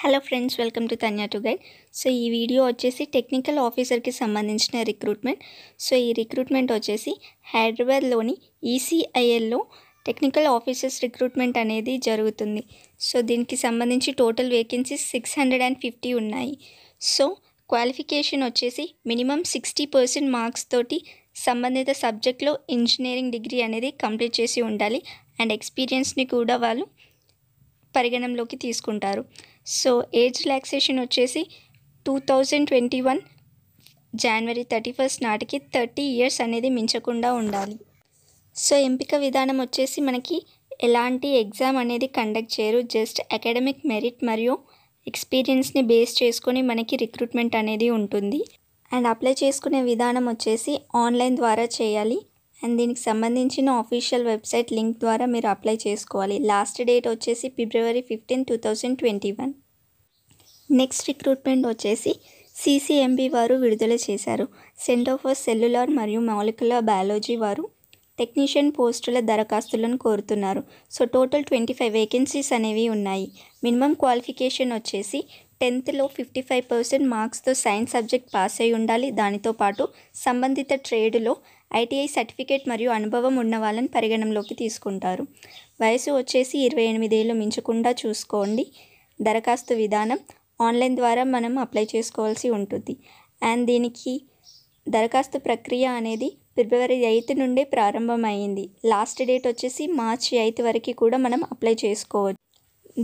hello friends welcome to Tanya to guide so ఈ video వచ్చేసి technical ఆఫీసర్కి సంబంధించిన రిక్రూట్మెంట్ సో ఈ రిక్రూట్మెంట్ వచ్చేసి హైదరాబాద్లోని ఈసీఐఎల్లో టెక్నికల్ ఆఫీసర్స్ రిక్రూట్మెంట్ అనేది జరుగుతుంది సో దీనికి సంబంధించి total vacancies six hundred and fifty ఉన్నాయి సో క్వాలిఫికేషన్ వచ్చేసి మినిమం సిక్స్టీ పర్సెంట్ మార్క్స్ తోటి సంబంధిత సబ్జెక్ట్లో ఇంజనీరింగ్ డిగ్రీ అనేది కంప్లీట్ చేసి ఉండాలి అండ్ ఎక్స్పీరియన్స్ని కూడా వాళ్ళు పరిగణంలోకి తీసుకుంటారు సో ఏజ్ రిలాక్సేషన్ వచ్చేసి two thousand twenty one January thirty first నాటికి థర్టీ ఇయర్స్ అనేది మించకుండా ఉండాలి సో ఎంపిక విధానం వచ్చేసి మనకి ఎలాంటి ఎగ్జామ్ అనేది కండక్ట్ చేయరు జస్ట్ అకాడమిక్ మెరిట్ మరియు ఎక్స్పీరియన్స్ని బేస్ చేసుకొని మనకి రిక్రూట్మెంట్ అనేది ఉంటుంది అండ్ అప్లై చేసుకునే విధానం వచ్చేసి ఆన్లైన్ ద్వారా చేయాలి అండ్ దీనికి సంబంధించిన ఆఫీషియల్ వెబ్సైట్ లింక్ ద్వారా మీరు అప్లై చేసుకోవాలి లాస్ట్ డేట్ వచ్చేసి February fifteen two thousand twenty one next recruitment వచ్చేసి సిసిఎంబి వారు విడుదల చేశారు సెంటర్ ఫర్ సెల్యులార్ మరియు మాలిక్యులర్ బయాలజీ వారు టెక్నీషియన్ పోస్టుల దరఖాస్తులను కోరుతున్నారు so total twenty five vacancies అనేవి ఉన్నాయి మినిమం క్వాలిఫికేషన్ వచ్చేసి టెన్త్లో ఫిఫ్టీ ఫైవ్ పర్సెంట్ మార్క్స్తో సైన్స్ సబ్జెక్ట్ పాస్ అయి ఉండాలి దానితో పాటు సంబంధిత ట్రేడ్లో ఐటీఐ సర్టిఫికేట్ మరియు అనుభవం ఉన్న వాళ్ళని పరిగణనలోకి తీసుకుంటారు వయసు వచ్చేసి ఇరవై ఎనిమిదేళ్ళు మించకుండా చూసుకోండి దరఖాస్తు విధానం ఆన్లైన్ ద్వారా మనం అప్లై చేసుకోవాల్సి ఉంటుంది అండ్ దీనికి దరఖాస్తు ప్రక్రియ అనేది ఫిబ్రవరి ఎయిత్ నుండే ప్రారంభమైంది లాస్ట్ డేట్ వచ్చేసి మార్చి ఎయిత్ వరకు కూడా మనం అప్లై చేసుకోవచ్చు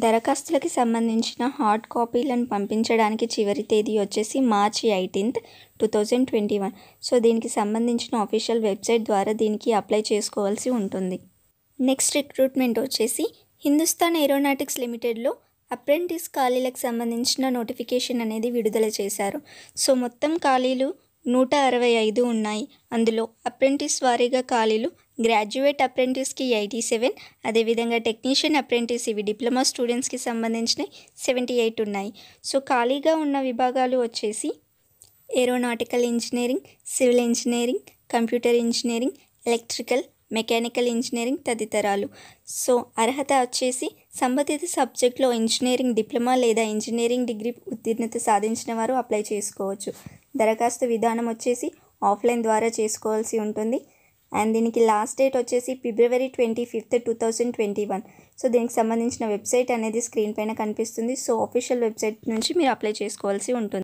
దరఖాస్తులకి సంబంధించిన హార్డ్ కాపీలను పంపించడానికి చివరి తేదీ వచ్చేసి March eighteenth two thousand twenty one so దీనికి సంబంధించిన అఫీషియల్ వెబ్సైట్ ద్వారా దీనికి అప్లై చేసుకోవాల్సి ఉంటుంది నెక్స్ట్ రిక్రూట్మెంట్ వచ్చేసి హిందుస్థాన్ ఏరోనాటిక్స్ లిమిటెడ్లో అప్రెంటిస్ ఖాళీలకు సంబంధించిన నోటిఫికేషన్ అనేది విడుదల చేశారు సో మొత్తం ఖాళీలు నూట అరవై ఐదు ఉన్నాయి అందులో అప్రెంటిస్ వారీగా ఖాళీలు గ్రాడ్యుయేట్ అప్రెంటిస్కి ఎయిటీ సెవెన్ అదేవిధంగా టెక్నీషియన్ అప్రెంటిస్ ఇవి డిప్లొమా స్టూడెంట్స్కి సంబంధించినవి సెవెంటీ ఎయిట్ ఉన్నాయి సో ఖాళీగా ఉన్న విభాగాలు వచ్చేసి aeronautical engineering civil engineering computer engineering electrical mechanical engineering తదితరాలు సో అర్హత వచ్చేసి సంబంధిత సబ్జెక్ట్లో ఇంజనీరింగ్ డిప్లొమా లేదా ఇంజనీరింగ్ డిగ్రీ ఉత్తీర్ణత సాధించిన వారు అప్లై చేసుకోవచ్చు దరఖాస్తు విధానం వచ్చేసి ఆఫ్లైన్ ద్వారా చేసుకోవాల్సి ఉంటుంది అండ్ దీనికి లాస్ట్ డేట్ వచ్చేసి February twenty fifth two thousand twenty one so దీనికి సంబంధించిన వెబ్సైట్ అనేది స్క్రీన్ పైన కనిపిస్తుంది సో అఫీషియల్ వెబ్సైట్ నుంచి మీరు అప్లై చేసుకోవాల్సి ఉంటుంది